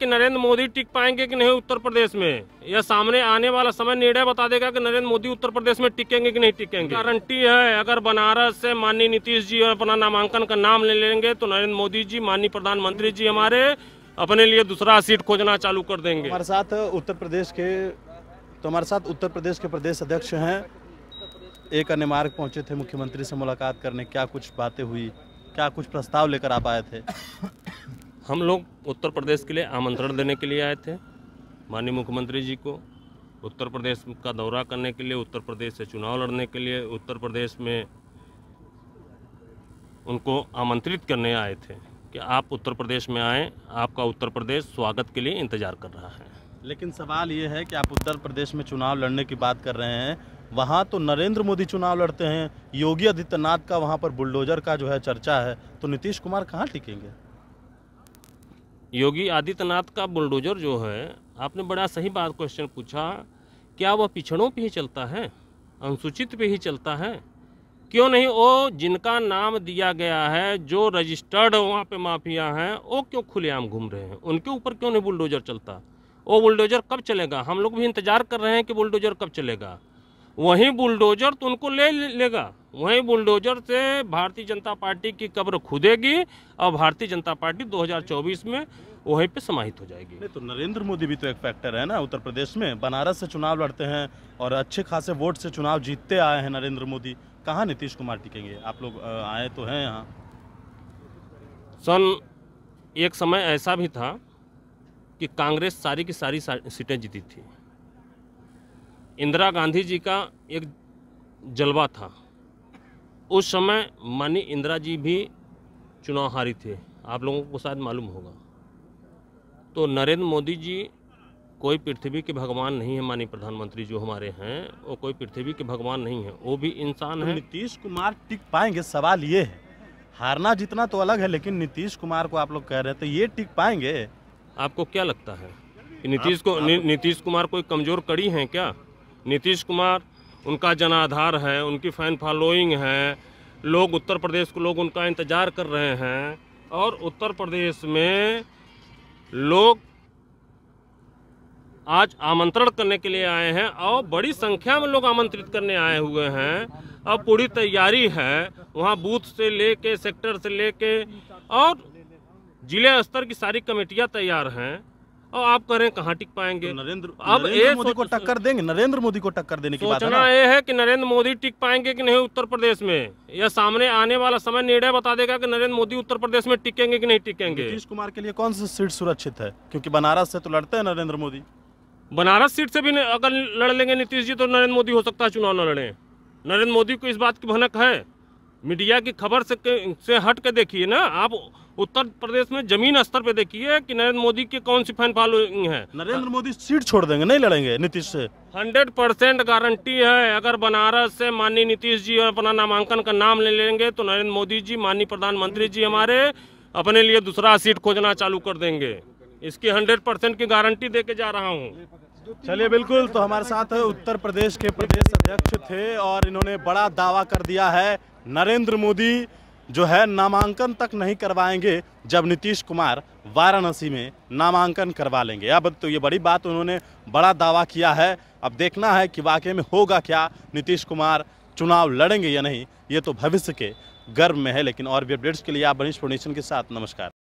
कि नरेंद्र मोदी टिक पाएंगे कि नहीं उत्तर प्रदेश में यह सामने आने वाला समय निर्णय बता देगा कि नरेंद्र मोदी उत्तर प्रदेश में टिकेंगे कि नहीं टिकेंगे गारंटी है अगर बनारस से माननीय नीतीश जी अपना नामांकन का नाम ले लेंगे तो नरेंद्र मोदी जी माननीय प्रधानमंत्री जी हमारे अपने लिए दूसरा सीट खोजना चालू कर देंगे हमारे साथ उत्तर प्रदेश के तो हमारे साथ उत्तर प्रदेश के प्रदेश अध्यक्ष हैं एक अन्य मार्ग पहुंचे थे मुख्यमंत्री से मुलाकात करने क्या कुछ बातें हुई क्या कुछ प्रस्ताव लेकर आप आए थे हम लोग उत्तर प्रदेश के लिए आमंत्रण देने के लिए आए थे माननीय मुख्यमंत्री जी को उत्तर प्रदेश का दौरा करने के लिए उत्तर प्रदेश से चुनाव लड़ने के लिए उत्तर प्रदेश में उनको आमंत्रित करने आए थे कि आप उत्तर प्रदेश में आएँ आपका उत्तर प्रदेश स्वागत के लिए इंतज़ार कर रहा है लेकिन सवाल ये है कि आप उत्तर प्रदेश में चुनाव लड़ने की बात कर रहे हैं वहाँ तो नरेंद्र मोदी चुनाव लड़ते हैं योगी आदित्यनाथ का वहाँ पर बुलडोजर का जो है चर्चा है तो नीतीश कुमार कहाँ टिकेंगे योगी आदित्यनाथ का बुलडोजर जो है आपने बड़ा सही बात क्वेश्चन पूछा क्या वह पिछड़ों पे ही चलता है अनुसूचित पे ही चलता है क्यों नहीं वो जिनका नाम दिया गया है जो रजिस्टर्ड वहाँ पे माफिया हैं वो क्यों खुलेआम घूम रहे हैं उनके ऊपर क्यों नहीं बुलडोजर चलता वो बुलडोजर कब चलेगा हम लोग भी इंतज़ार कर रहे हैं कि बुलडोजर कब चलेगा वहीं बुलडोजर तो उनको ले लेगा वहीं बुलडोजर से भारतीय जनता पार्टी की कब्र खुदेगी और भारतीय जनता पार्टी 2024 में वहीं पे समाहित हो जाएगी नहीं तो नरेंद्र मोदी भी तो एक फैक्टर है ना उत्तर प्रदेश में बनारस से चुनाव लड़ते हैं और अच्छे खासे वोट से चुनाव जीतते आए हैं नरेंद्र मोदी कहाँ नीतीश कुमार टिकेंगे आप लोग आए तो हैं यहाँ सन एक समय ऐसा भी था कि कांग्रेस सारी की सारी सीटें जीती थी इंदिरा गांधी जी का एक जलवा था उस समय मानी इंदिरा जी भी चुनाव हारी थे आप लोगों को शायद मालूम होगा तो नरेंद्र मोदी जी कोई पृथ्वी के भगवान नहीं है माननीय प्रधानमंत्री जो हमारे हैं वो कोई पृथ्वी के भगवान नहीं है वो भी इंसान तो है नीतीश कुमार टिक पाएंगे सवाल ये है हारना जितना तो अलग है लेकिन नीतीश कुमार को आप लोग कह रहे हैं तो ये टिक पाएंगे आपको क्या लगता है नीतीश को नीतीश कुमार कोई कमजोर कड़ी है क्या नीतीश कुमार उनका जनाधार है उनकी फ़ैन फॉलोइंग है लोग उत्तर प्रदेश को लोग उनका इंतज़ार कर रहे हैं और उत्तर प्रदेश में लोग आज आमंत्रण करने के लिए आए हैं और बड़ी संख्या में लोग आमंत्रित करने आए हुए हैं अब पूरी तैयारी है वहाँ बूथ से लेके सेक्टर से लेके और जिले स्तर की सारी कमेटियाँ तैयार हैं और आप करें कहाँ टिक पाएंगे तो नरेंद्र अब नरेंद्र मोदी को टक्कर देंगे नरेंद्र मोदी को टक्कर देने की बात है ना ये है कि नरेंद्र मोदी टिक पाएंगे कि नहीं उत्तर प्रदेश में या सामने आने वाला समय निर्णय बता देगा कि नरेंद्र मोदी उत्तर प्रदेश में टिकेंगे कि नहीं टिकेंगे नीतीश कुमार के लिए कौन सी सीट सुरक्षित है क्यूँकी बनारस से तो लड़ते हैं नरेंद्र मोदी बनारस सीट से भी अगर लड़ लेंगे नीतीश जी तो नरेंद्र मोदी हो सकता है चुनाव न लड़े नरेंद्र मोदी को इस बात की भनक है मीडिया की खबर से से हट के देखिए ना आप उत्तर प्रदेश में जमीन स्तर पे देखिए कि नरेंद्र मोदी के कौन सी फैन फॉलोइंग है नरेंद्र मोदी सीट छोड़ देंगे नहीं लड़ेंगे नीतीश से हंड्रेड परसेंट गारंटी है अगर बनारस से माननीय नीतीश जी अपना नामांकन का नाम ले लेंगे तो नरेंद्र मोदी जी माननीय प्रधानमंत्री जी हमारे अपने लिए दूसरा सीट खोजना चालू कर देंगे इसकी हंड्रेड परसेंट की गारंटी दे के जा रहा हूँ चलिए बिल्कुल तो हमारे साथ उत्तर प्रदेश के प्रदेश अध्यक्ष थे और इन्होंने बड़ा दावा कर दिया है नरेंद्र मोदी जो है नामांकन तक नहीं करवाएंगे जब नीतीश कुमार वाराणसी में नामांकन करवा लेंगे अब तो ये बड़ी बात उन्होंने बड़ा दावा किया है अब देखना है कि वाकई में होगा क्या नीतीश कुमार चुनाव लड़ेंगे या नहीं ये तो भविष्य के गर्व में है लेकिन और भी अपडेट्स के लिए आप बनीश फोर्डेशन के साथ नमस्कार